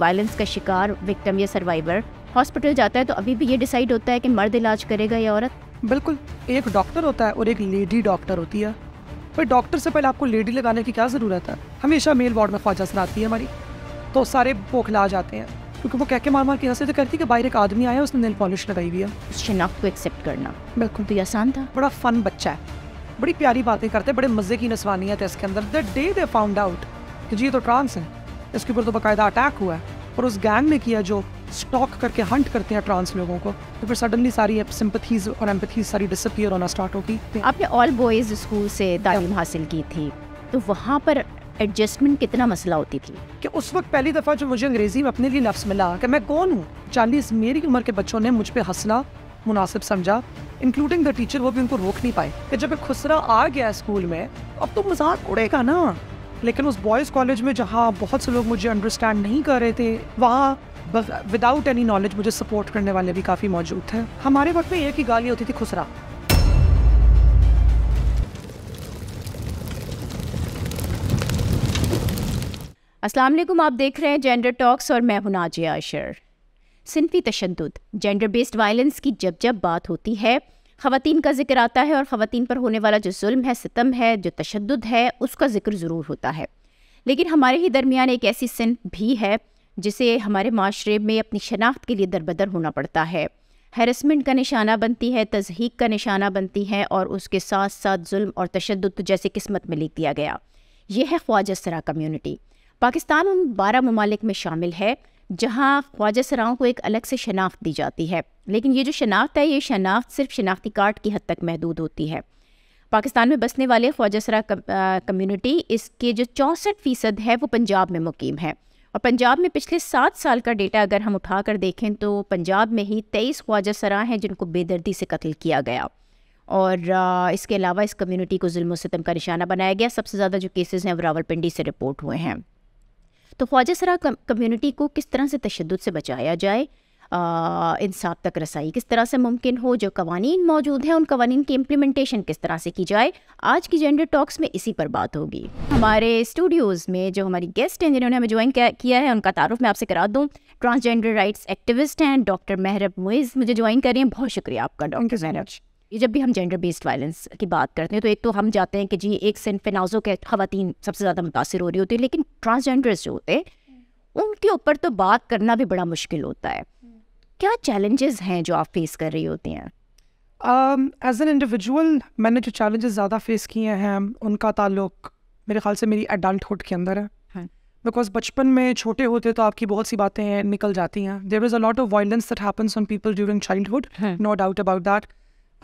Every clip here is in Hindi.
वायलेंस का शिकार विक्टम या सर्वाइवर हॉस्पिटल जाता है तो अभी भी ये डिसाइड होता है कि मर्द इलाज करेगा या औरत बिल्कुल एक डॉक्टर होता है और एक लेडी डॉक्टर होती है पर डॉक्टर से पहले आपको लेडी लगाने की क्या ज़रूरत है हमेशा मेल वार्ड में ख्वाजा आती है हमारी तो सारे बोखला जाते हैं क्योंकि वो कह के मार मार के हंसे तो करती कि बाहर एक आदमी आया उसने नेल पॉलिश लगाई हुई है उस शनाख्त को एक्सेप्ट करना बिल्कुल तो आसान था बड़ा फन बच्चा है बड़ी प्यारी बातें करते बड़े मज़े की नस्वानियत है इसके अंदर the day they found out कि जी ये तो ट्रांस है इसके ऊपर तो बाकायदा अटैक हुआ है और उस गैंग ने किया जो स्टॉक करके हंट करते हैं ट्रांस लोगों को तो फिर सडनली सारी सिंपथीज और एम्पथीज सारी डिसअपियर होना स्टार्ट हो गई आपने ऑल बॉयज़ स्कूल से तालीम हासिल की थी तो वहाँ पर एडजस्टमेंट कितना मसला होती थी कि उस वक्त पहली दफ़ा जो मुझे अंग्रेज़ी में अपने लिए लफ्स मिला कि मैं कौन हूँ चालीस मेरी उम्र के बच्चों ने मुझ पर हंसना मुनासिब समझा इंक्लूडिंग द टीचर वो भी उनको रोक नहीं पाए कि जब खुसरा आ गया स्कूल में अब तो मजाक उड़ेगा ना लेकिन उस बॉयज़ कॉलेज में जहाँ बहुत से लोग मुझे अंडरस्टैंड नहीं कर रहे थे वहाँ विदाउट एनी नॉलेज मुझे सपोर्ट करने वाले भी काफ़ी मौजूद थे हमारे वक्त में एक ही गाली होती थी खुसरा असलम आप देख रहे हैं जेंडर टॉक्स और मैं हूं नाजिया अशर सिनफी तशद जेंडर बेस्ड वायलेंस की जब जब बात होती है खातन का जिक्र आता है और ख़वान पर होने वाला जो जुल्म है सितम है जो तशद है उसका जिक्र ज़रूर होता है लेकिन हमारे ही दरमियान एक ऐसी सिन भी है जिसे हमारे माशरे में अपनी शनाख्त के लिए दरबदर होना पड़ता है हेरसमेंट का निशाना बनती है तजहीक का निशाना बनती है और उसके साथ साथ जुल्म और तशद तो जैसे किस्मत में लिख दिया गया यह है ख्वाजा सरा कम्यूनिटी पाकिस्तान उन बारह ममालिक में शामिल है जहाँ ख्वाजा सराओं को एक अलग से शनाख्त दी जाती है लेकिन ये जो शनाख्त है ये शनाख्त सिर्फ शनाख्ती कार्ड की हद तक महदूद होती है पाकिस्तान में बसने वाले ख्वाजा सरा कम्यूनिटी इसके जो चौंसठ फ़ीसद है वो पंजाब में मुकीम है और पंजाब में पिछले सात साल का डेटा अगर हम उठा कर देखें तो पंजाब में ही तेईस ख्वाजा सरा हैं जिनको बेदर्दी से कत्ल किया गया और इसके अलावा इस कम्यूनिटी को जुल्म सितम का निशाना बनाया गया सबसे ज़्यादा जो केसेज हैं वो रावलपिंडी से रिपोर्ट हुए हैं तो ख्वाजा सरा कम्यूनिटी को किस तरह से तशद से बचाया जाए इंसाफ तक रसाई किस तरह से मुमकिन हो जो कवानीन मौजूद हैं उन कवानी की इम्प्लीमेंटेशन किस तरह से की जाए आज की जेंडर टॉक्स में इसी पर बात होगी हमारे स्टूडियोज़ में जो हमारी गेस्ट हैं जिन्होंने हमें ज्वाइन किया है उनका तारुफ मैं आपसे करा दूँ ट्रांसजेंडर राइट्स एक्टिविस्ट हैं डॉक्टर महरब मुइज़ मुझे ज्वाइन करें बहुत शुक्रिया आपका डॉक्टर ये जब भी हम जेंडर बेस्ड वायलेंस की बात करते हैं तो एक तो हम जाते हैं कि जी एक सिनफिनाजों के खातन सबसे ज़्यादा मुतासर हो रही होती है लेकिन ट्रांसजेंडर्स जो होते हैं उनके ऊपर तो बात करना भी बड़ा मुश्किल होता है क्या चैलेंजेस हैं जो आप फेस कर रही होती हैं एज एन इंडिविजुअल मैंने जो चैलेंजेस ज़्यादा फेस किए हैं उनका ताल्लुक मेरे ख्याल से मेरी एडल्टुड के अंदर है बिकॉज हाँ। बचपन में छोटे होते तो आपकी बहुत सी बातें निकल जाती हैं there is a lot of violence that happens on people during childhood no doubt about that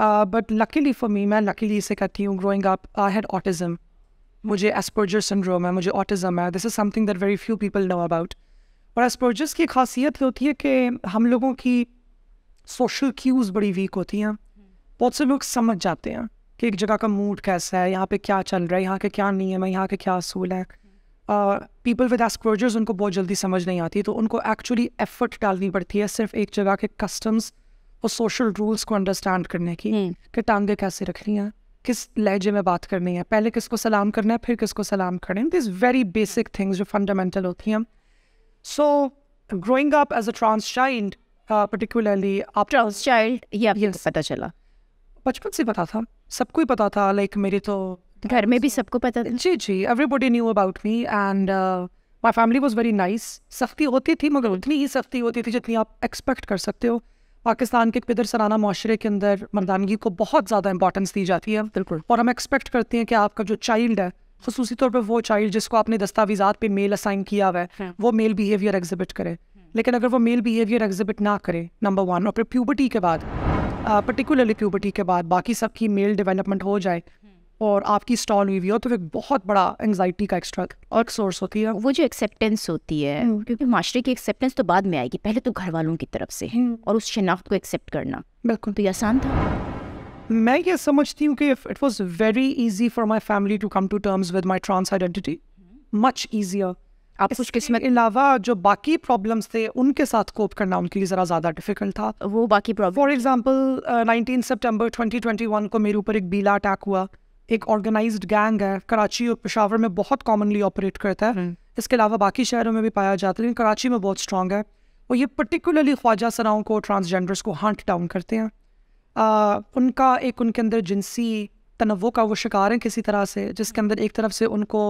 but luckily for me मैं लकीली इसे कहती हूँ growing up I had autism. मुझे Asperger सिंड्रोम है मुझे ऑटिज़म है this is something that very few people know about और Asperger's की खासियत होती है कि हम लोगों की सोशल क्यूज़ बड़ी वीक होती हैं बहुत से लोग समझ जाते हैं कि एक जगह का मूड कैसा है यहाँ पे क्या चल रहा है यहाँ के क्या नियम है यहाँ के क्या असूल हैं पीपल विद एस्क्रोजर्स उनको बहुत जल्दी समझ नहीं आती तो उनको एक्चुअली एफर्ट डालनी पड़ती है सिर्फ एक जगह के कस्टम्स और सोशल रूल्स को अंडरस्टैंड करने की हम्म। कि टांगे कैसे रखनी है किस लहजे में बात करनी है पहले किसको सलाम करना है फिर किसको सलाम करना है दिस वेरी बेसिक थिंग्स जो फंडामेंटल होती हैं so growing up as a trans child particularly आप ट्रांस चाइल्ड ये पता चला बचपन से पता था सबको ही पता था लाइक like, मेरे तो घर में भी सबको पता था जी जी everybody knew about me and my family was very nice सख्ती होती थी मगर उतनी ही सख्ती होती थी जितनी आप एक्सपेक्ट कर सकते हो पाकिस्तान के पिदर सराना माशरे के अंदर मर्दानगी को बहुत ज़्यादा इंपॉर्टेंस दी जाती है बिल्कुल और हम एक्सपेक्ट करते हैं कि आपका जो चाइल्ड है खसूसी तौर पर वो चाइल्ड जिसको आपने दस्तावेजात पे मेल असाइन किया हुआ है हाँ। वो मेल बिहेवियर एग्जिबिट करे लेकिन अगर वो मेल बिहेवियर एग्जिबिट ना करे नंबर वन और फिर प्यूबर्टी के बाद पर्टिकुलरली प्यूबर्टी के बाद बाकी सबकी मेल डेवलपमेंट हो जाए और आपकी स्टॉल हुई हुई हो तो फिर बहुत बड़ा एंगजाइटी का एक्स्ट्रा और सोर्स होती है वो जो एक्सेप्टेंस होती है हम्म। क्योंकि माशरे की एक्सेप्टेंस तो बाद में आएगी पहले तो घर वालों की तरफ से हम्म। और उस शिनाख्त को एक्सेप्ट करना बिल्कुल तो ये आसान था मैं ये समझती हूँ कि it was very easy for my family to come to terms with my trans identity much easier आप कुछ किस्मत अलावा जो बाकी प्रॉब्लम्स थे उनके साथ कोप करना उनके लिए ज़रा ज़्यादा डिफिकल्ट था वो बाकी problem for September twenty twenty one को मेरे ऊपर एक बीला अटैक हुआ एक ऑर्गेनाइज गैंग है कराची और पेशावर में बहुत कॉमनली ऑपरेट करता है हम्म। इसके अलावा बाकी शहरों में भी पाया जाता है लेकिन कराची में बहुत स्ट्रांग है और ये पर्टिकुलरली ख्वाजा सराओं को ट्रांसजेंडर्स को हंट डाउन करते हैं आ, उनका एक उनके अंदर जिनसी तनवो का वो शिकार है किसी तरह से जिसके अंदर एक तरफ से उनको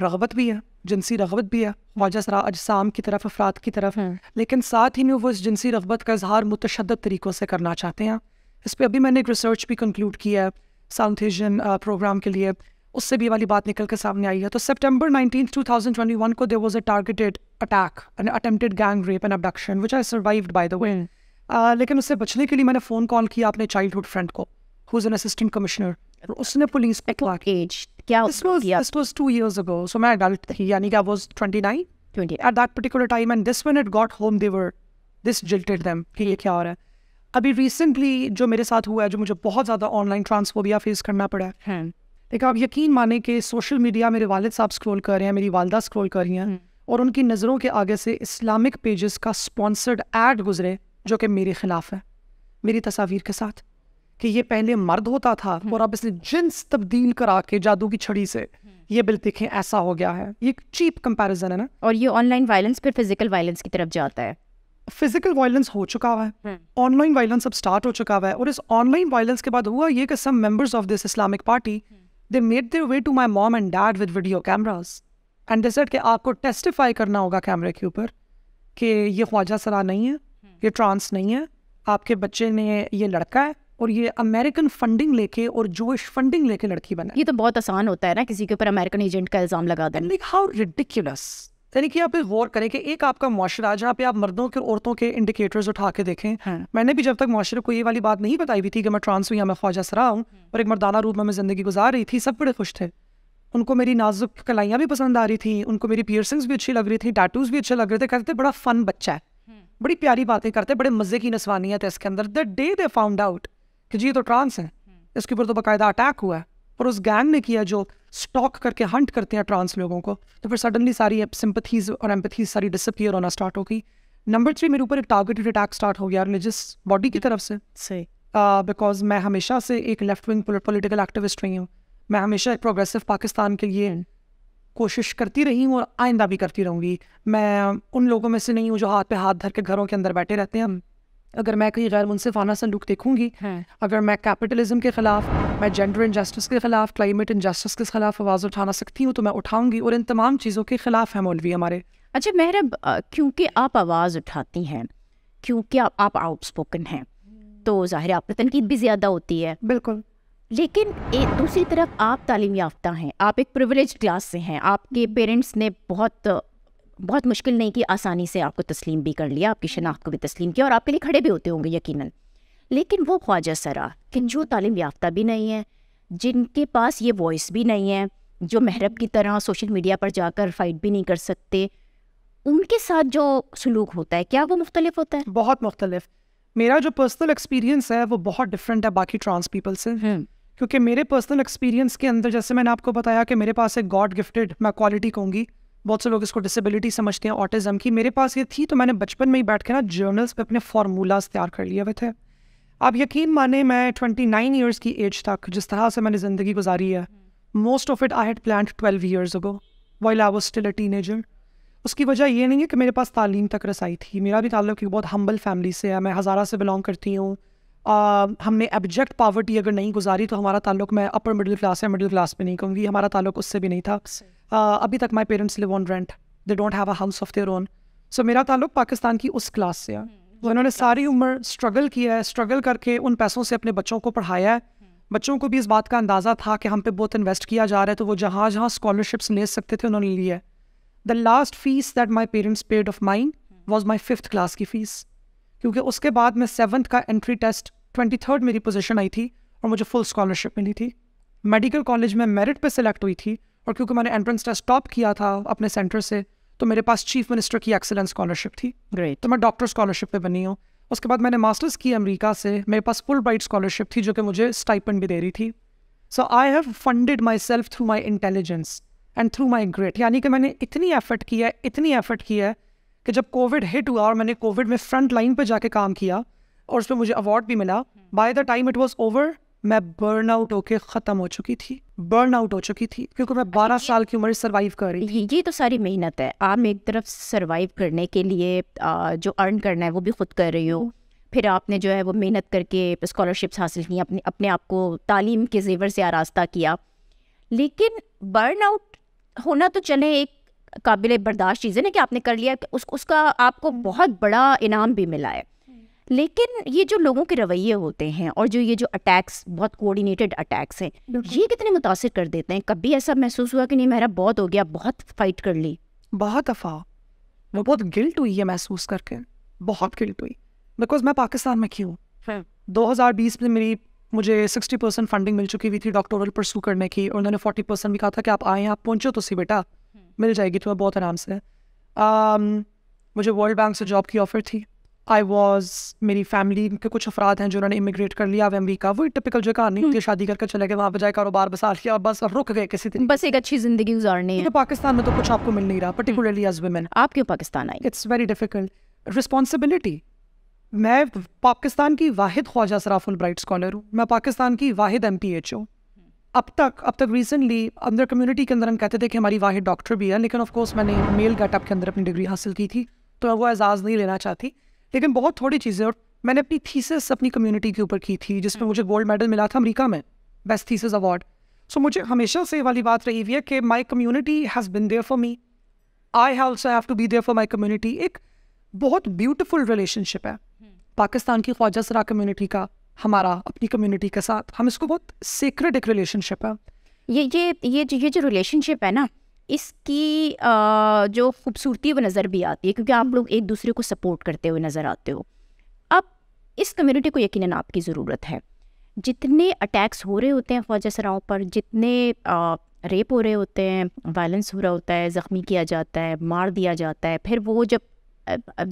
रगबत भी है जिनसी रगबत भी है ख्वाजा सरा अजसाम की तरफ अफराद की तरफ है हम्म। लेकिन साथ ही में वो इस जिनसी रगबत का इजहार मुतशद तरीक़ों से करना चाहते हैं इस पर अभी मैंने एक रिसर्च भी कंक्लूड किया है साउथ एशियन प्रोग्राम के लिए उससे भी वाली बात निकल के सामने आई है तो September nineteen two thousand twenty one को there was a targeted attack an attempted gang rape and abduction which I survive by the way लेकिन उससे बचने के लिए मैंने फ़ोन कॉल किया अपने चाइल्ड हुड फ्रेंड को who is an assistant commissioner उसने पुलिस पे सो मैं एडल्ट थी यानी कि I was 29 at that particular time and this when it got home they this jilted them कि ये क्या हो रहा है अभी रिसेंटली जो मेरे साथ हुआ है जो मुझे बहुत ज़्यादा ऑनलाइन ट्रांसफोबिया फेस करना पड़ा है हाँ। देखा आप यकीन माने कि सोशल मीडिया मेरे वालद साहब स्क्रॉल कर रहे हैं मेरी वालदा स्क्रॉल कर रही हैं हाँ। और उनकी नज़रों के आगे से इस्लामिक पेजेस का स्पॉन्सर्ड एड गुजरे जो कि मेरे ख़िलाफ़ है मेरी तस्वीर के साथ कि ये पहले मर्द होता था हाँ। और अब इसने जिन्स तब्दील करा के जादू की छड़ी से ये बिल देखें ऐसा हो गया है ये चीप कंपैरिजन है ना और ये ऑनलाइन वायलेंस फिर फिजिकल वायलेंस की तरफ जाता है फिजिकल वायलेंस हो चुका हुआ है ऑनलाइन हम्म। वायलेंस अब स्टार्ट हो चुका हुआ है और इस ऑनलाइन वायलेंस के बाद हुआ ये कि some members of this Islamic party they made their way to my mom and dad with video cameras and they said कि आपको टेस्टिफाई करना होगा कैमरे के ऊपर कि ये ख्वाजा सरा नहीं है हम्म। ये ट्रांस नहीं है आपके बच्चे ने ये लड़का है और ये अमेरिकन फंडिंग लेके और जोश फंडिंग लेके लड़की बना ये तो बहुत आसान होता है ना किसी के ऊपर अमेरिकन एजेंट का इल्ज़ाम लगा देना लाइक हाउ रिडिकुलस यानी कि आप गौर करें कि एक आपका माशरा जहाँ पे आप मर्दों के औरतों के इंडिकेटर्स उठा के देखें हाँ। मैंने भी जब तक माशरे को ये वाली बात नहीं बताई हुई थी कि मैं ट्रांस हुई या मैं ख्वाजा सरा हूँ और हाँ। एक मर्दाना रूप में मैं ज़िंदगी गुजार रही थी सब बड़े खुश थे उनको मेरी नाजुक कलाइयाँ भी पसंद आ रही थी उनको मेरी पियरसिंग्स भी अच्छी लग रही थी टैटूज भी अच्छे लग रहे थे कहते थे बड़ा फ़न बच्चा है हाँ। बड़ी प्यारी बातें करते बड़े मज़े की नसवानियाँ थे इसके अंदर the day they found out कि जी ये तो ट्रांस है हाँ। इसके ऊपर तो बाकायदा अटैक हुआ है और उस गैंग ने किया जो स्टॉक करके हंट करते हैं ट्रांस लोगों को तो फिर सडनली सारी सिंपथीज और एम्पथीज सारी डिसअपियर होना स्टार्ट होगी नंबर थ्री मेरे ऊपर एक टारगेटेड अटैक स्टार्ट हो गया रिलीजियस बॉडी की तरफ से से बिकॉज uh, मैं हमेशा से एक लेफ्ट विंग पोलिटिकल एक्टिविस्ट रही हूँ मैं हमेशा एक प्रोग्रेसिव पाकिस्तान के लिए कोशिश करती रही हूँ और आइंदा भी करती रहूँगी मैं उन लोगों में से नहीं हूँ जो हाथ पे हाथ धर के घरों के अंदर बैठे रहते हैं अगर मैं कहीं गैर मुनफाना संदूक देखूंगी हाँ। अगर मैं कैपिटलिज्म के खिलाफ मैं जेंडर इनजस्टिस के खिलाफ क्लाइमेट इनजस्टिस के खिलाफ आवाज़ उठाना सकती हूँ तो मैं उठाऊंगी और इन तमाम चीज़ों के खिलाफ है मौलवी हमारे अच्छा महरब क्योंकि आप आवाज़ उठाती हैं क्योंकि आप आप आउटस्पोकन हैं तो ज़ाहिर आप तनकीद भी ज़्यादा होती है बिल्कुल लेकिन एक दूसरी तरफ आप तालीम याफ्ता हैं आप एक प्रिविलेज क्लास से हैं आपके पेरेंट्स ने बहुत बहुत मुश्किल नहीं कि आसानी से आपको तस्लीम भी कर लिया आपकी शनाख्त को भी तस्लीम किया और आपके लिए खड़े भी होते होंगे यकीन लेकिन वो ख्वाजा सरा कि जो तालीम याफ्ता भी नहीं है जिनके पास ये वॉइस भी नहीं है जो महरब की तरह सोशल मीडिया पर जाकर फाइट भी नहीं कर सकते उनके साथ जो सलूक होता है क्या वो मुख्तलिफ होता है बहुत मुख्तलिफ मेरा जो पर्सनल एक्सपीरियंस है वो बहुत डिफरेंट है बाकी ट्रांस पीपल से हम्म। क्योंकि मेरे पर्सनल एक्सपीरियंस के अंदर जैसे मैंने आपको बताया कि मेरे पास एक गॉड गिफ्टेड मैं क्वालिटी कहूँगी बहुत से लोग इसको डिसेबिलिटी समझते हैं ऑटिज़म की मेरे पास ये थी तो मैंने बचपन में ही बैठ के ना जर्नल्स पे अपने फार्मूलाज तैयार कर लिए हुए थे आप यकीन माने मैं ट्वेंटी नाइन ईयर्स की एज तक जिस तरह से मैंने ज़िंदगी गुजारी है most of it I had plan twelve years ago while I was still a teenager उसकी वजह ये नहीं है कि मेरे पास तालीम तक रसाई थी मेरा भी ताल्लुक एक बहुत हम्बल फैमिली से है मैं हज़ारा से बिलोंग करती हूँ हमने एबजेक्ट पावर्टी अगर नहीं गुजारी तो हमारा ताल्लुक मैं अपर मिडिल क्लास या मिडिल क्लास में नहीं कहूँगी हमारा ताल्लुक उससे भी नहीं था Uh, अभी तक my parents live on rent they don't have a house of their own so मेरा ताल्लुक पाकिस्तान की उस क्लास से है उन्होंने हम्म, तो सारी उम्र स्ट्रगल किया है स्ट्रगल करके उन पैसों से अपने बच्चों को पढ़ाया है हम्म। बच्चों को भी इस बात का अंदाज़ा था कि हम पे बहुत इन्वेस्ट किया जा रहा है तो वो जहाँ जहाँ स्कॉलरशिप्स ले सकते थे उन्होंने लिया है the last fees that my parents paid of mind was my fifth class की फ़ीस क्योंकि उसके बाद में सेवन्थ का एंट्री टेस्ट ट्वेंटी थर्ड मेरी पोजिशन आई थी और मुझे फुल स्कॉलरशिप मिली थी मेडिकल कॉलेज में मेरिट पर सेलेक्ट हुई थी और क्योंकि मैंने एंट्रेंस टेस्ट टॉप किया था अपने सेंटर से तो मेरे पास चीफ मिनिस्टर की एक्सेलेंस स्कॉलरशिप थी ग्रेट तो मैं डॉक्टर स्कॉलरशिप पे बनी हूँ उसके बाद मैंने मास्टर्स की अमेरिका से मेरे पास फुल ब्राइट स्कॉलरशिप थी जो कि मुझे स्टाइपन भी दे रही थी so I have funded myself through my intelligence and through my great यानी कि मैंने इतनी एफर्ट किया है इतनी एफर्ट किया है कि जब कोविड हिट हुआ और मैंने कोविड में फ्रंट लाइन पर जाके काम किया और उस पर मुझे अवार्ड भी मिला by the time it was over मैं बर्न आउट होके खत्म हो चुकी थी बर्न आउट हो चुकी थी क्योंकि मैं बारह साल की उम्र सर्वाइव कर रही थी ये तो सारी मेहनत है आप एक तरफ सर्वाइव करने के लिए जो अर्न करना है वो भी खुद कर रही हो फिर आपने जो है वो मेहनत करके स्कॉलरशिप्स हासिल की अपने अपने आप को तालीम के जेवर से आरास्ता किया लेकिन बर्न आउट होना तो चले एक काबिल बर्दाश्त चीज़ है ना कि आपने कर लिया तो उस उसका आपको बहुत बड़ा इनाम भी मिला है लेकिन ये जो लोगों के रवैये होते हैं और जो ये जो अटैक्स बहुत कोऑर्डिनेटेड अटैक्स हैं ये कितने मुतासर कर देते हैं कभी ऐसा महसूस हुआ कि नहीं मेरा बहुत हो गया बहुत फाइट कर ली बहुत दफ़ा मैं बहुत गिल्ट हुई है महसूस करके बहुत गिल्ट हुई बिकॉज मैं पाकिस्तान में क्यों हाँ। दो हज़ार बीस में मेरी मुझे सिक्सटी परसेंट फंडिंग मिल चुकी हुई थी डॉक्टोरल परसू करने की और उन्होंने फोर्टी परसेंट भी कहा था कि आप आए आप पहुँचो तो सी बेटा हम्म। मिल जाएगी तुम्हें बहुत आराम से um, मुझे वर्ल्ड बैंक से जॉब की ऑफ़र थी आई वॉज मेरी फैमिली के कुछ अफराद हैं जिन्होंने इमिग्रेट कर लिया अब अमरीका वो टिपिकल जो कहानी होती हम्म। है शादी करके चले गए वहाँ पर जाए कारोबार बसा लिया और बस रुक गए किसी दिन बस एक अच्छी जिंदगी गुजारनी है पाकिस्तान में तो कुछ आपको मिल नहीं रहा पर्टिकुलरली एज वुमेन आप क्यों पाकिस्तान आई इट्स वेरी डिफिकल्ट रिस्पॉन्सिबिलिटी मैं पाकिस्तान की वाहिद ख्वाजा सराफुल ब्राइट स्कॉलर हूँ मैं पाकिस्तान की वाहिद एम पी एच हूँ अब तक अब तक रिसेंटली अंदर कम्युनिटी के अंदर हम कहते थे कि हमारी वाहिद डॉक्टर भी है लेकिन ऑफकोर्स मैंने मेल गेटअप के अंदर अपनी डिग्री हासिल की थी तो मैं वो एजाज़ नहीं लेना चाहती लेकिन बहुत थोड़ी चीज़ें और मैंने अपनी थीसिस अपनी कम्युनिटी के ऊपर की थी जिसमें हम्म। मुझे गोल्ड मेडल मिला था अमेरिका में बेस्ट थीसिस अवार्ड सो मुझे हमेशा से वाली बात रही हुई है कि my community has been there for me I also have to be there for my community एक बहुत ब्यूटिफुल रिलेशनशिप है हम्म। पाकिस्तान की ख्वाजा सरा कम्युनिटी का हमारा अपनी कम्युनिटी के साथ हम इसको बहुत सीक्रेट एक रिलेशनशिप है ये ये ये ये जो रिलेशनशिप है ना इसकी आ, जो खूबसूरती है वो नज़र भी आती है क्योंकि आप लोग एक दूसरे को सपोर्ट करते हुए नज़र आते हो अब इस कम्युनिटी को यकीन आपकी ज़रूरत है जितने अटैक्स हो रहे होते हैं फौज सराओं पर जितने आ, रेप हो रहे होते हैं वायलेंस हो रहा होता है ज़ख्मी किया जाता है मार दिया जाता है फिर वो जब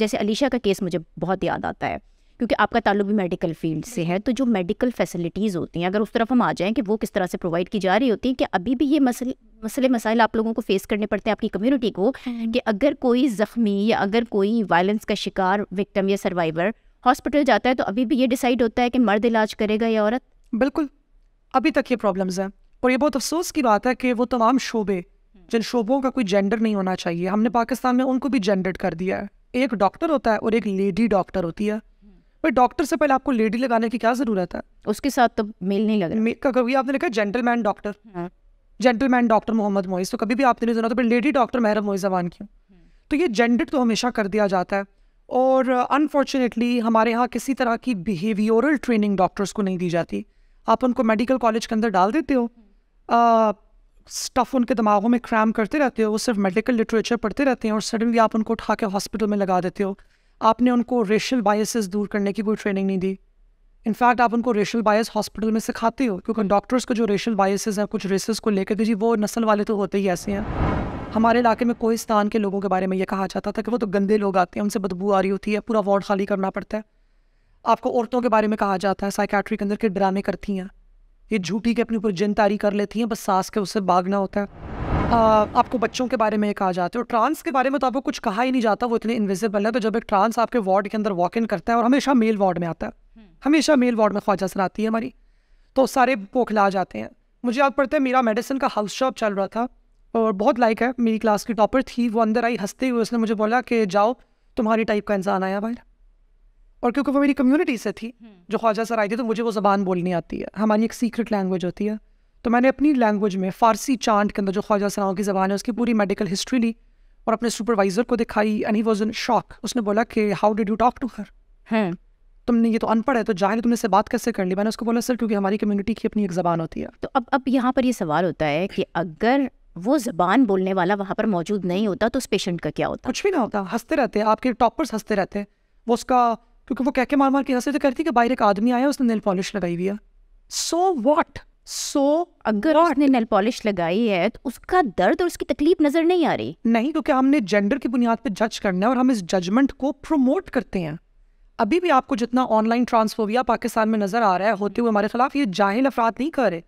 जैसे अलीशा का केस मुझे बहुत याद आता है क्योंकि आपका ताल्लुक भी मेडिकल फील्ड से है तो जो मेडिकल फैसिलिटीज़ होती हैं अगर उस तरफ हम आ जाएं कि वो किस तरह से प्रोवाइड की जा रही होती हैं कि अभी भी ये मसल मसले मसाइल आप लोगों को फेस करने पड़ते हैं अपनी कम्युनिटी को हम्म। कि अगर कोई ज़ख्मी या अगर कोई वायलेंस का शिकार विक्टम या सर्वाइवर हॉस्पिटल जाता है तो अभी भी ये डिसाइड होता है कि मर्द इलाज करेगा या औरत बिल्कुल अभी तक ये प्रॉब्लम्स हैं और ये बहुत अफसोस की बात है कि वो तमाम शोबे हम्म। जिन शोबों का कोई जेंडर नहीं होना चाहिए हमने पाकिस्तान में उनको भी जेंडर कर दिया है एक डॉक्टर होता है और एक लेडी डॉक्टर होती है भाई हम्म। डॉक्टर से पहले आपको लेडी लगाने की क्या जरूरत है उसके साथ तो मेल नहीं लग रहा आपने लिखा gentleman doctor gentleman doctor Mohammad Moiz तो कभी भी आपने नहीं सुना तो फिर लेडी डॉक्टर महरब मोइजवान की तो ये जेंडर तो हमेशा कर दिया जाता है और अनफॉर्चुनेटली हमारे यहाँ किसी तरह की बिहेवियोरल ट्रेनिंग डॉक्टर्स को नहीं दी जाती आप उनको मेडिकल कॉलेज के अंदर डाल देते हो स्टफ़ हम्म। उनके दिमागों में क्रैम करते रहते हो वो सिर्फ मेडिकल लिटरेचर पढ़ते रहते हैं और सडनली आप उनको उठा के हॉस्पिटल में लगा देते हो आपने उनको रेशल बायसेस दूर करने की कोई ट्रेनिंग नहीं दी इनफैक्ट आप उनको रेशल बायस हॉस्पिटल में सिखाते हो क्योंकि डॉक्टर्स को जो रेशल बायसेस हैं कुछ रेसेस को लेकर के जी वो नस्ल वाले तो होते ही ऐसे हैं हमारे इलाके में कोई स्थान के लोगों के बारे में ये कहा जाता था कि वो तो गंदे लोग आते हैं उनसे बदबू आ रही होती है पूरा वार्ड खाली करना पड़ता है आपको औरतों के बारे में कहा जाता है साइकैट्री के अंदर के ड्रामे करती हैं ये झूठी के अपने ऊपर जिन तारी कर लेती हैं बस सास के उससे भागना होता है आ, आपको बच्चों के बारे में ये कहा जाता है और ट्रांस के बारे में तो आपको कुछ कहा ही नहीं जाता वो इतने इन्विजिबल है तो जब एक ट्रांस आपके वार्ड के अंदर वॉक इन करता है और हमेशा मेल वार्ड में आता है हमेशा मेल वार्ड में ख्वाजा सर आती है हमारी तो सारे पोखला जाते हैं मुझे याद पड़ता है मेरा मेडिसिन का हाउस शॉप चल रहा था और बहुत लाइक है मेरी क्लास की टॉपर थी वो अंदर आई हंसते हुए उसने मुझे बोला कि जाओ तुम्हारी टाइप का इंसान आया बाहर और क्योंकि वो मेरी कम्युनिटी से थी हम्म। जो ख्वाजा सर आई थी तो मुझे वो ज़बान बोलनी आती है हमारी एक सीक्रेट लैंग्वेज होती है तो मैंने अपनी लैंग्वेज में फ़ारसी चांट के अंदर जो ख्वाजा सराओं की ज़बान है उसकी पूरी मेडिकल हिस्ट्री ली और अपने सुपरवाइज़र को दिखाई and he was in shock उसने बोला कि how did you talk to her हैं तुमने ये तो अनपढ़ है तो जाहिर तो तुमने से बात कैसे कर ली मैंने उसको बोला सर क्योंकि हमारी कम्युनिटी की अपनी एक ज़बान होती है तो अब अब यहाँ पर ये सवाल होता है कि अगर वो जबान बोलने वाला वहाँ पर मौजूद नहीं होता तो उस पेशेंट का क्या होता कुछ भी ना होता हंसते रहते आपके टॉपर्स हंसते रहते हैं वो उसका क्योंकि वो कह के मार मार के हंसते तो करती कि बाहर एक आदमी आया उसने नेल पॉलिश लगाई हुई है सो वॉट सो अगर उसने नेल पॉलिश लगाई है तो उसका दर्द और उसकी तकलीफ नजर नहीं आ रही नहीं क्योंकि हमने जेंडर की बुनियाद पर जज करना है और हम इस जजमेंट को प्रमोट करते हैं अभी भी आपको जितना ऑनलाइन ट्रांसफोविया पाकिस्तान में नज़र आ रहा है होते हुए हमारे खिलाफ ये जाहिल अफराद नहीं कर रहे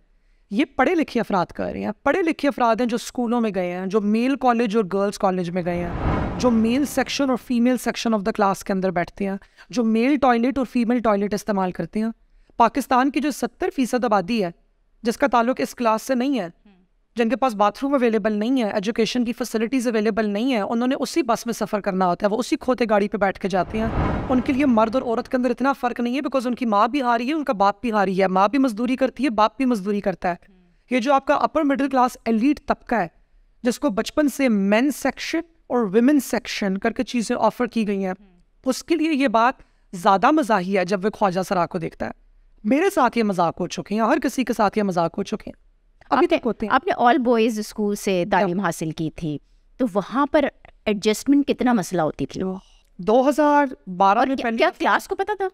ये पढ़े लिखे अफराद कर रहे हैं पढ़े लिखे अफराद हैं जो स्कूलों में गए हैं जो मेल कॉलेज और गर्ल्स कॉलेज में गए हैं जो मेल सेक्शन और female section of the class के अंदर बैठते हैं जो मेल टॉयलेट और फीमेल टॉयलेट इस्तेमाल करते हैं पाकिस्तान की जो सत्तर फीसद आबादी है जिसका ताल्लुक इस क्लास से नहीं है जिनके पास बाथरूम अवेलेबल नहीं है एजुकेशन की फैसिलिटीज़ अवेलेबल नहीं है उन्होंने उसी बस में सफ़र करना होता है वो उसी खोते गाड़ी पे बैठ के जाते हैं उनके लिए मर्द और औरत के अंदर इतना फ़र्क नहीं है बिकॉज उनकी माँ भी हारी है उनका बाप भी हारी है माँ भी मजदूरी करती है बाप भी मजदूरी करता है ये जो आपका अपर मिडिल क्लास एलिट तबका है जिसको बचपन से मैन सेक्शन और वमेन सेक्शन करके चीज़ें ऑफर की गई हैं उसके लिए ये बात ज़्यादा मजाही है जब वे ख्वाजा सरा को देखता है मेरे साथ ये मजाक हो चुके हैं हर किसी के साथ ये मजाक हो चुके हैं अभी होते हैं आपने ऑल बॉयज़ स्कूल से तालीम हासिल की थी तो वहाँ पर एडजस्टमेंट कितना मसला होती थी दो हज़ार बारह क्या क्लास को पता था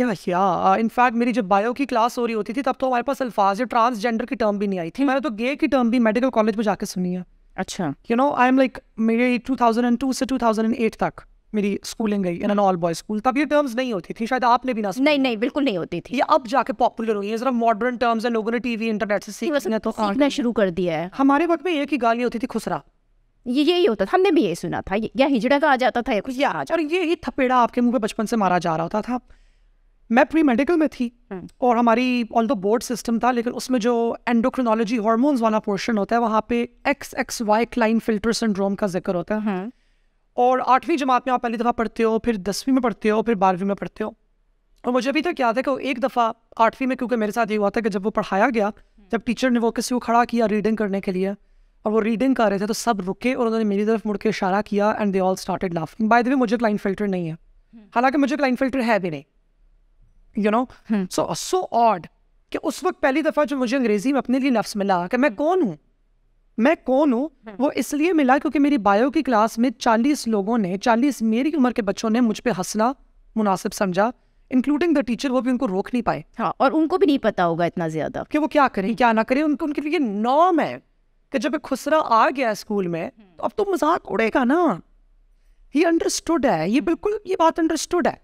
या या इनफैक्ट मेरी जब बायो की क्लास हो रही होती थी तब तो हमारे पास अल्फाज या ट्रांसजेंडर की टर्म भी नहीं आई थी हम्म। मैंने तो गे की टर्म भी मेडिकल कॉलेज में जाकर सुनी है अच्छा you know I am like मेरे 2002 से 2008 तक मेरी स्कूलिंग गई in an all boy school तब ये टर्म्स नहीं होती थी शायद आपने भी ना नहीं नहीं बिल्कुल नहीं होती थी ये अब जाके पॉपुलर हुई है जरा मॉडर्न टर्म्स है लोगों ने टीवी इंटरनेट से सीखना तो सीखना शुरू कर दिया है हमारे वक्त में एक ही गाली होती थी खुसरा ये यही होता था हमने भी ये सुना था या हिजड़ा का आ जाता था या कुछ या और ये ही थपेड़ा आपके मुंह पे बचपन से मारा जा रहा होता था मैं प्री मेडिकल में थी हम्म। और हमारी ऑल द बोर्ड सिस्टम था लेकिन उसमें जो एंडोक्रिनोलॉजी हॉर्मोन्स वाला पोर्शन होता है वहाँ पे X X Y Klinefelter syndrome का जिक्र होता है हम्म। और आठवीं जमात में आप पहली दफ़ा पढ़ते हो फिर दसवीं में पढ़ते हो फिर बारहवीं में पढ़ते हो और मुझे अभी तक याद है कि वो एक दफ़ा आठवीं में क्योंकि मेरे साथ ये हुआ था कि जब वो पढ़ाया गया हम्म। जब टीचर ने वो किसी को खड़ा किया रीडिंग करने के लिए और वो रीडिंग कर रहे थे तो सब रुके और उन्होंने मेरी तरफ मुड़ के इशारा किया and they all started laughing by the way मुझे क्लाइन फिल्टर नहीं है हम्म। हालांकि मुझे क्लाइन फिल्टर है भी नहीं you know so so odd कि उस वक्त पहली दफ़ा जो मुझे अंग्रेज़ी में अपने लिए लफ्स मिला कि मैं कौन हूँ मैं कौन हूँ हम्म। वो इसलिए मिला क्योंकि मेरी बायो की क्लास में चालीस लोगों ने चालीस मेरी उम्र के बच्चों ने मुझ पर हंसना मुनासिब समझा इंक्लूडिंग द टीचर वो भी उनको रोक नहीं पाए हाँ और उनको भी नहीं पता होगा इतना ज्यादा कि वो क्या करें क्या ना करें उनको उनके लिए नॉम है कि जब एक खुसरा आ गया स्कूल में हम्म। तो अब तो मजाक उड़ेगा ना ये अंडरस्टूड है ये हम्म। बिल्कुल ये बात अंडरस्टूड है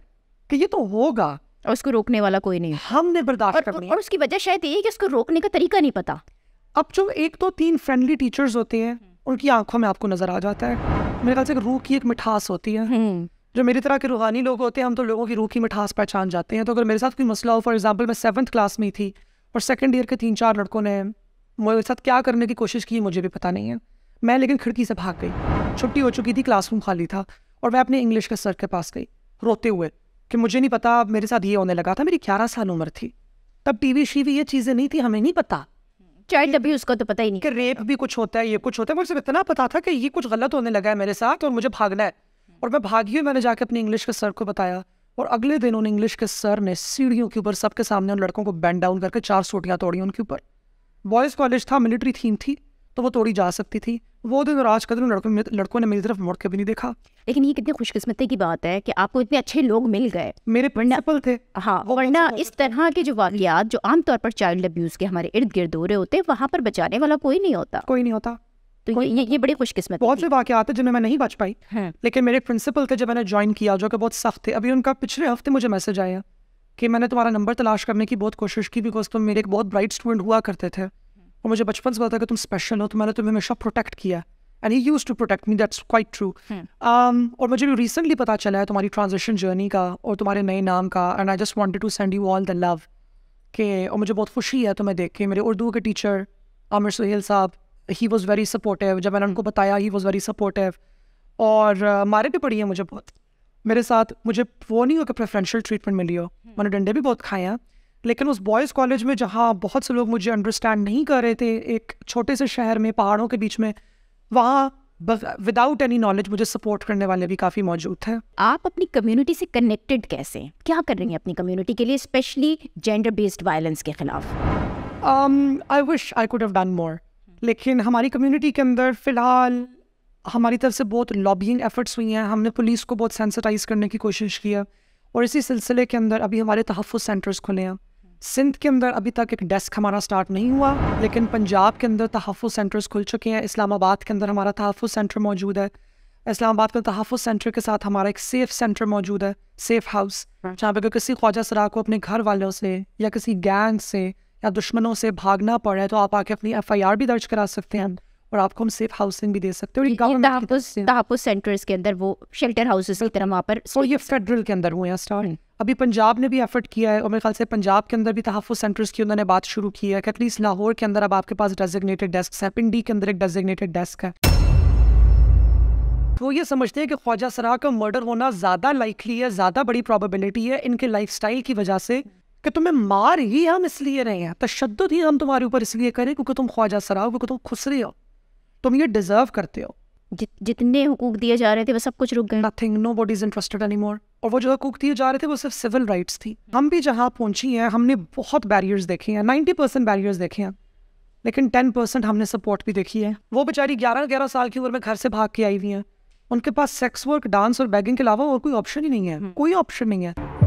कि ये तो होगा और उसको रोकने वाला कोई नहीं हमने बर्दाश्त और, और उसकी वजह शायद ये है कि उसको रोकने का तरीका नहीं पता अब जो एक दो तो तीन फ्रेंडली टीचर्स होते हैं हम्म। उनकी आंखों में आपको नजर आ जाता है मेरे ख्याल से रूह की एक मिठास होती है हम्म। जो मेरी तरह के रूहानी लोग होते हैं हम तो लोगों की रूह की मिठास पहचान जाते हैं तो अगर मेरे साथ कोई मसला हो फॉर एग्जाम्पल मैं सेवन्थ क्लास में थी और सेकेंड ईयर के तीन चार लड़कों ने मेरे साथ क्या करने की कोशिश की मुझे भी पता नहीं है मैं लेकिन खिड़की से भाग गई छुट्टी हो चुकी थी क्लासरूम खाली था और मैं अपने इंग्लिश के सर के पास गई रोते हुए कि मुझे नहीं पता मेरे साथ ये होने लगा था मेरी ग्यारह साल उम्र थी तब टीवी शीवी ये चीज़ें नहीं थी हमें नहीं पता चाइल्ड अभी उसको तो पता ही नहीं कि रेप भी कुछ होता है ये कुछ होता है मुझे इतना पता था कि ये कुछ गलत होने लगा है मेरे साथ और मुझे भागना है और मैं भागी हुई मैंने जाके अपने इंग्लिश के सर को बताया और अगले दिन उन इंग्लिश के सर ने सीढ़ियों के ऊपर सबके सामने उन लड़कों को बैंड डाउन करके चार सोटियाँ तोड़ी उनके ऊपर बॉयज़ कॉलेज था मिलिट्री थीम थी तो वो तोड़ी जा सकती थी वो दिन और आज का दिन लड़कों लड़कों ने मेरी तरफ मुड़ के भी नहीं देखा लेकिन ये कितनी खुशकिस्मती की बात है कि आपको इतने अच्छे लोग मिल गए मेरे प्रिंसिपल थे हाँ वरना इस तरह के जो वाकियात जो आमतौर पर चाइल्ड अब्यूज़ के हमारे इर्द गिर्द हो रहे होते हैं वहाँ पर बचाने वाला कोई नहीं होता कोई नहीं होता तो ये ये बड़ी खुशकिस्मत बहुत से वाक्य आते जिनमें मैं नहीं बच पाई हाँ। लेकिन मेरे प्रिंसिपल थे जब मैंने ज्वाइन किया जो कि बहुत सख्त थे अभी उनका पिछले हफ्ते मुझे मैसेज आया कि मैंने तुम्हारा नंबर तलाश करने की बहुत कोशिश की बिकॉज तुम मेरे एक बहुत ब्राइट स्टूडेंट हुआ करते थे और मुझे बचपन से पता था कि तुम स्पेशल हो तो मैंने तुम्हें हमेशा प्रोटेक्ट किया and he used to protect me that's quite true और मुझे भी रिसेंटली पता चला है तुम्हारी ट्रांजेक्शन जर्नी का और तुम्हारे नए नाम का and I just wanted to send you all the love के और मुझे बहुत खुशी है तुम्हें देख के मेरे उर्दू के टीचर आमिर सुहेल साहब ही वॉज़ वेरी सपोर्टिव जब मैंने उनको बताया ही वॉज़ वेरी सपोर्टिव और uh, मारे भी पड़ी है मुझे बहुत मेरे साथ मुझे वो नहीं हो कि प्रेफरेंशियल ट्रीटमेंट मिली हो hmm. मैंने डंडे भी बहुत खाए हैं लेकिन उस बॉयज़ कॉलेज में जहाँ बहुत से लोग मुझे अंडरस्टैंड नहीं कर रहे थे एक छोटे से शहर में पहाड़ों के बीच में वहाँ विदाउट एनी नॉलेज मुझे सपोर्ट करने वाले भी काफ़ी मौजूद थे आप अपनी कम्युनिटी से कनेक्टेड कैसे क्या कर रही हैं अपनी कम्युनिटी के लिए स्पेशली जेंडर बेस्ड वायलेंस के खिलाफ I wish I could have done more लेकिन हमारी कम्युनिटी के अंदर फ़िलहाल हमारी तरफ से बहुत लॉबिंग एफर्ट्स हुई हैं हमने पुलिस को बहुत सेंसिटाइज करने की कोशिश की है और इसी सिलसिले के अंदर अभी हमारे तहफ़ सेंटर्स खुले हैं सिंध के अंदर अभी तक एक डेस्क हमारा स्टार्ट नहीं हुआ लेकिन पंजाब के अंदर तहफ़ सेंटर्स खुल चुके हैं इस्लामाबाद के अंदर हमारा तहफ़ सेंटर मौजूद है इस्लामाबाद के तहफ़ सेंटर के साथ हमारा एक सेफ़ सेंटर मौजूद है सेफ़ हाउस जहाँ पर किसी ख्वाजा सरा को अपने घर वालों से या किसी गैंग से या दुश्मनों से भागना पड़े तो आप आके अपनी एफ आई आर भी दर्ज करा सकते हैं और आपको हम सेफ हाउसिंग भी दे सकते हैं दापुस सेंटर्स के अंदर वो शेल्टर हाउसेस की तरह वहाँ पर और ये फेडरल के अंदर हुए हैं स्टार्ट अभी पंजाब ने भी एफर्ट किया है और मेरे ख्याल से पंजाब के अंदर भी तहफ़ सेंटर्स की उन्होंने बात शुरू की है कि एटलीस्ट लाहौर के अंदर अब आपके पास डेजिग्नेटेड डेस्क है पिंडी के अंदर एक डेजिग्नेटेड डेस्क है वो तो ये समझते हैं कि ख्वाजा सरा का मर्डर होना ज़्यादा लाइकली है ज़्यादा बड़ी प्रॉबिलिटी है इनके लाइफस्टाइल की वजह से कि तुम्हें मार ही हम इसलिए रहे हैं तशद ही हम तुम्हारे ऊपर इसलिए करें क्योंकि तुम ख्वाजा सरा हो क्योंकि तुम खुसरे हो तुम ये डिजर्व करते हो जितने हुकूक दिए जा रहे थे वो सब कुछ रुक गए nothing nobody is interested any more और वो जो हकूक दिए जा रहे थे वो सिर्फ सिविल राइट्स थी हम भी जहाँ पहुँची हैं हमने बहुत बैरियर्स देखे हैं नाइन्टी परसेंट बैरियर्स देखे हैं लेकिन टेन परसेंट हमने सपोर्ट भी देखी है वो बेचारी ग्यारह ग्यारह साल की उम्र में घर से भाग के आई हुई हैं उनके पास सेक्स वर्क डांस और बैगिंग के अलावा और कोई ऑप्शन ही नहीं है हम्म। कोई ऑप्शन नहीं है